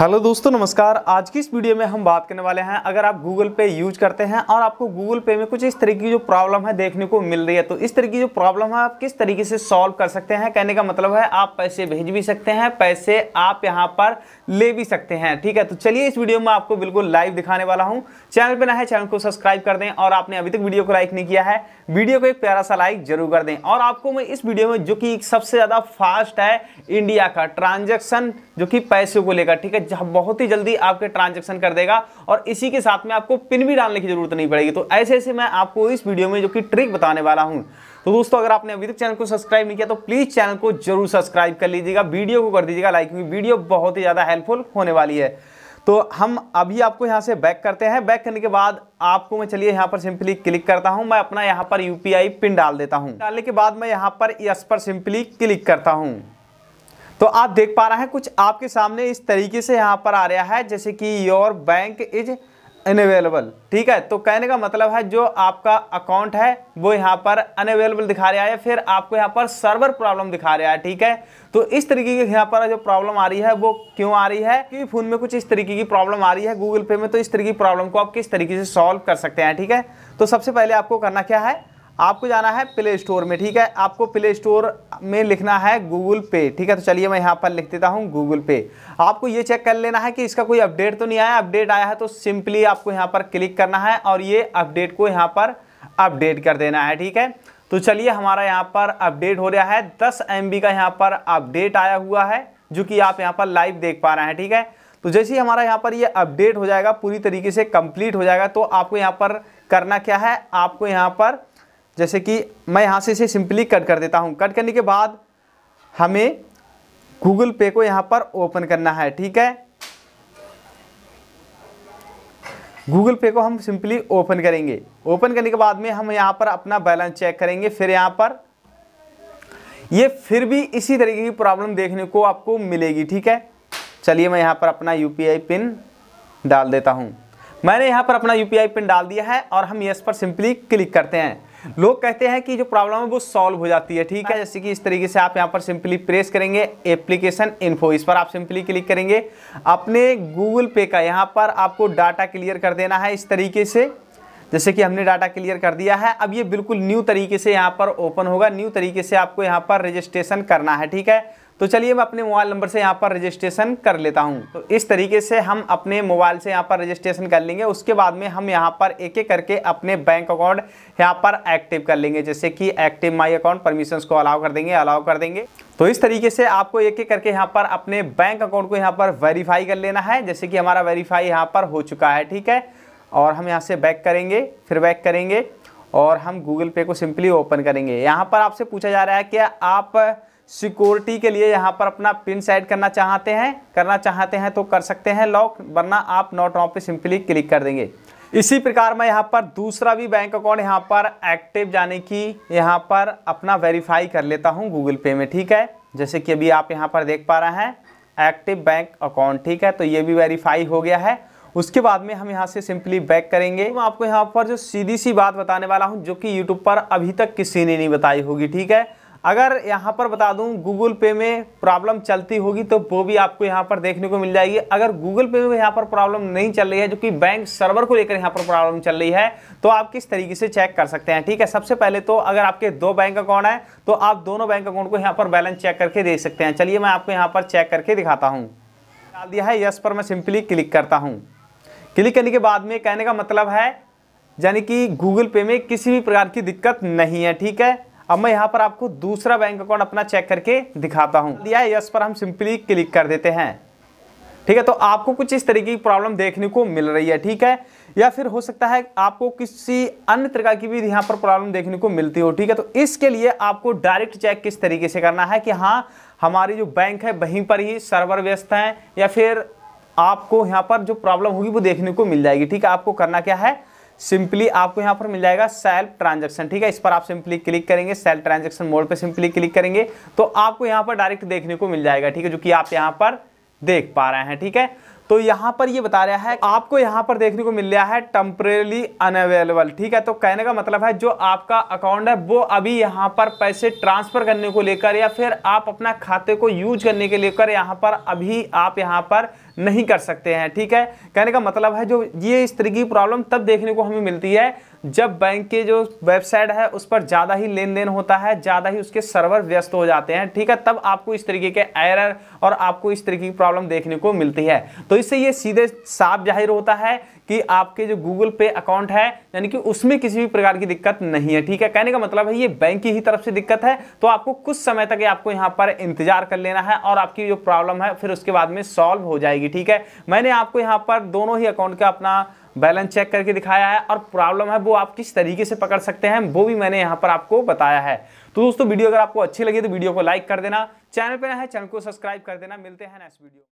Hello दोस्तों नमस्कार आज की इस वीडियो में हम बात करने वाले हैं अगर आप गूगल पे यूज करते हैं और आपको गूगल पे में कुछ इस तरीके की जो प्रॉब्लम है देखने को मिल रही है तो इस तरीके की जो प्रॉब्लम है आप किस तरीके से सॉल्व कर सकते हैं कहने का मतलब है आप पैसे भेज भी सकते हैं पैसे आप यहाँ पर ले भी सकते हैं ठीक है तो चलिए इस वीडियो में आपको बिल्कुल लाइव दिखाने वाला हूँ चैनल पर ना है चैनल को सब्सक्राइब कर दें और आपने अभी तक वीडियो को लाइक नहीं किया है वीडियो को एक प्यारा सा लाइक जरूर कर दें और आपको मैं इस वीडियो में जो कि सबसे ज़्यादा फास्ट है इंडिया का ट्रांजेक्शन जो कि पैसे को लेकर ठीक है बहुत ही जल्दी आपके ट्रांजेक्शन कर देगा और इसी के साथ में आपको पिन भी डालने की जरूरत नहीं पड़ेगी तो ऐसे ऐसे मैं आपको इस वीडियो में जो कि ट्रिक बताने वाला हूँ तो दोस्तों अगर आपने अभी तक चैनल को सब्सक्राइब नहीं किया तो प्लीज चैनल को जरूर सब्सक्राइब कर लीजिएगा वीडियो को कर दीजिएगा लाइक क्योंकि वीडियो बहुत ही ज़्यादा हेल्पफुल होने वाली है तो हम अभी आपको यहां से बैक करते हैं बैक करने के बाद आपको मैं चलिए यहां पर सिंपली क्लिक करता हूं मैं अपना यहां पर यूपीआई पिन डाल देता हूं डालने के बाद मैं यहां पर यस पर सिंपली क्लिक करता हूं तो आप देख पा रहे हैं कुछ आपके सामने इस तरीके से यहाँ पर आ रहा है जैसे कि योर बैंक इज अनवेलेबल ठीक है तो कहने का मतलब है जो आपका अकाउंट है वो यहाँ पर अनवेलेबल दिखा रहा है फिर आपको यहाँ पर सर्वर प्रॉब्लम दिखा रहा है ठीक है तो इस तरीके की यहाँ पर जो प्रॉब्लम आ रही है वो क्यों आ रही है क्योंकि फ़ोन में कुछ इस तरीके की प्रॉब्लम आ रही है गूगल पे में तो इस तरीके की प्रॉब्लम को आप किस तरीके से सॉल्व कर सकते हैं ठीक है तो सबसे पहले आपको करना क्या है आपको जाना है प्ले स्टोर में ठीक है आपको प्ले स्टोर में लिखना है गूगल पे ठीक है तो चलिए मैं यहाँ पर लिख देता हूँ गूगल पे आपको ये चेक कर लेना है कि इसका कोई अपडेट तो नहीं आया अपडेट आया है तो सिंपली आपको यहाँ पर क्लिक करना है और ये अपडेट को यहाँ पर अपडेट कर देना है ठीक है तो चलिए हमारा यहाँ पर अपडेट हो रहा है दस एम का यहाँ पर अपडेट आया हुआ है जो कि आप यहाँ पर लाइव देख पा रहे हैं ठीक है तो जैसे ही हमारा यहाँ पर ये यह अपडेट हो जाएगा पूरी तरीके से कंप्लीट हो जाएगा तो आपको यहाँ पर करना क्या है आपको यहाँ पर जैसे कि मैं यहाँ से इसे सिंपली कट कर देता हूँ कट करने के बाद हमें गूगल पे को यहाँ पर ओपन करना है ठीक है गूगल पे को हम सिंपली ओपन करेंगे ओपन करने के बाद में हम यहाँ पर अपना बैलेंस चेक करेंगे फिर यहाँ पर ये फिर भी इसी तरीके की प्रॉब्लम देखने को आपको मिलेगी ठीक है चलिए मैं यहाँ पर अपना यू पिन डाल देता हूँ मैंने यहाँ पर अपना यू पिन डाल दिया है और हम यस पर सिंपली क्लिक करते हैं लोग कहते हैं कि जो प्रॉब्लम है वो सॉल्व हो जाती है ठीक है हाँ। जैसे कि इस तरीके से आप यहाँ पर सिंपली प्रेस करेंगे एप्लीकेशन इन्फो इस पर आप सिंपली क्लिक करेंगे अपने गूगल पे का यहाँ पर आपको डाटा क्लियर कर देना है इस तरीके से जैसे कि हमने डाटा क्लियर कर दिया है अब ये बिल्कुल न्यू तरीके से यहाँ पर ओपन होगा न्यू तरीके से आपको यहाँ पर रजिस्ट्रेशन करना है ठीक है तो चलिए मैं अपने मोबाइल नंबर से यहाँ पर रजिस्ट्रेशन कर लेता हूँ तो इस तरीके से हम अपने मोबाइल से यहाँ पर रजिस्ट्रेशन कर लेंगे उसके बाद में हम यहाँ पर एक एक करके अपने बैंक अकाउंट यहाँ पर एक्टिव कर लेंगे जैसे कि एक्टिव माई अकाउंट परमिशन को अलाउ कर देंगे अलाउ कर देंगे तो इस तरीके से आपको एक एक करके यहाँ पर अपने बैंक अकाउंट को यहाँ पर वेरीफाई कर लेना है जैसे कि हमारा वेरीफाई यहाँ पर हो चुका है ठीक है और हम यहाँ से बैक करेंगे फिर बैक करेंगे और हम गूगल पे को सिंपली ओपन करेंगे यहाँ पर आपसे पूछा जा रहा है कि आप सिक्योरिटी के लिए यहाँ पर अपना पिन सेट करना चाहते हैं करना चाहते हैं तो कर सकते हैं लॉक वरना आप नोट नाउ पे सिंपली क्लिक कर देंगे इसी प्रकार मैं यहाँ पर दूसरा भी बैंक अकाउंट यहाँ पर एक्टिव जाने की यहाँ पर अपना वेरीफाई कर लेता हूँ गूगल पे में ठीक है जैसे कि अभी आप यहाँ पर देख पा रहे हैं एक्टिव बैंक अकाउंट ठीक है तो ये भी वेरीफाई हो गया है उसके बाद में हम यहाँ से सिंपली बैक करेंगे तो मैं आपको यहाँ पर जो सीधी सी बात बताने वाला हूँ जो कि यूट्यूब पर अभी तक किसी ने नहीं बताई होगी ठीक है अगर यहाँ पर बता दूँ गूगल पे में प्रॉब्लम चलती होगी तो वो भी आपको यहाँ पर देखने को मिल जाएगी अगर गूगल पे में यहाँ पर प्रॉब्लम नहीं चल रही है जो कि बैंक सर्वर को लेकर यहाँ पर प्रॉब्लम चल रही है तो आप किस तरीके से चेक कर सकते हैं ठीक है सबसे पहले तो अगर आपके दो बैंक अकाउंट हैं तो आप दोनों बैंक अकाउंट को यहाँ पर बैलेंस चेक करके देख सकते हैं चलिए मैं आपको यहाँ पर चेक करके दिखाता हूँ डाल दिया है यस पर मैं सिंपली क्लिक करता हूँ क्लिक करने के बाद में कहने का मतलब है यानी कि गूगल पे में किसी भी प्रकार की दिक्कत नहीं है ठीक है अब मैं यहाँ पर आपको दूसरा बैंक अकाउंट अपना चेक करके दिखाता हूँ दिया यस पर हम सिंपली क्लिक कर देते हैं ठीक है तो आपको कुछ इस तरीके की प्रॉब्लम देखने को मिल रही है ठीक है या फिर हो सकता है आपको किसी अन्य प्रकार की भी यहाँ पर प्रॉब्लम देखने को मिलती हो ठीक है तो इसके लिए आपको डायरेक्ट चेक किस तरीके से करना है कि हाँ हमारी जो बैंक है वहीं पर ही सर्वर व्यस्त हैं या फिर आपको यहाँ पर जो प्रॉब्लम होगी वो देखने को मिल जाएगी ठीक है आपको करना क्या है सिंपली आपको यहां पर मिल जाएगा सेल्फ ट्रांजेक्शन ठीक है इस पर आप सिंपली क्लिक करेंगे सेल्फ ट्रांजेक्शन मोड पर सिंपली क्लिक करेंगे तो आपको यहां पर डायरेक्ट देखने को मिल जाएगा ठीक है जो कि आप यहां पर देख पा रहे हैं ठीक है तो यहाँ पर ये बता रहा है आपको यहाँ पर देखने को मिल रहा है टेम्परेली अनअवेलेबल ठीक है तो कहने का मतलब है जो आपका अकाउंट है वो अभी यहाँ पर पैसे ट्रांसफर करने को लेकर या फिर आप अपना खाते को यूज करने के लेकर यहाँ पर अभी आप यहाँ पर नहीं कर सकते हैं ठीक है कहने का मतलब है जो ये इस तरह की प्रॉब्लम तब देखने को हमें मिलती है जब बैंक के जो वेबसाइट है उस पर ज़्यादा ही लेन देन होता है ज़्यादा ही उसके सर्वर व्यस्त हो जाते हैं ठीक है तब आपको इस तरीके के एरर और आपको इस तरीके की प्रॉब्लम देखने को मिलती है तो इससे ये सीधे साफ जाहिर होता है कि आपके जो गूगल पे अकाउंट है यानी कि उसमें किसी भी प्रकार की दिक्कत नहीं है ठीक है कहने का मतलब है ये बैंक की ही तरफ से दिक्कत है तो आपको कुछ समय तक आपको यहाँ पर इंतजार कर लेना है और आपकी जो प्रॉब्लम है फिर उसके बाद में सॉल्व हो जाएगी जाएगी ठीक है मैंने आपको यहाँ पर दोनों ही अकाउंट का अपना बैलेंस चेक करके दिखाया है और प्रॉब्लम है वो आप किस तरीके से पकड़ सकते हैं वो भी मैंने यहाँ पर आपको बताया है तो दोस्तों वीडियो अगर आपको अच्छी लगी तो वीडियो को लाइक कर देना चैनल पर है चैनल को सब्सक्राइब कर देना मिलते हैं नेक्स्ट वीडियो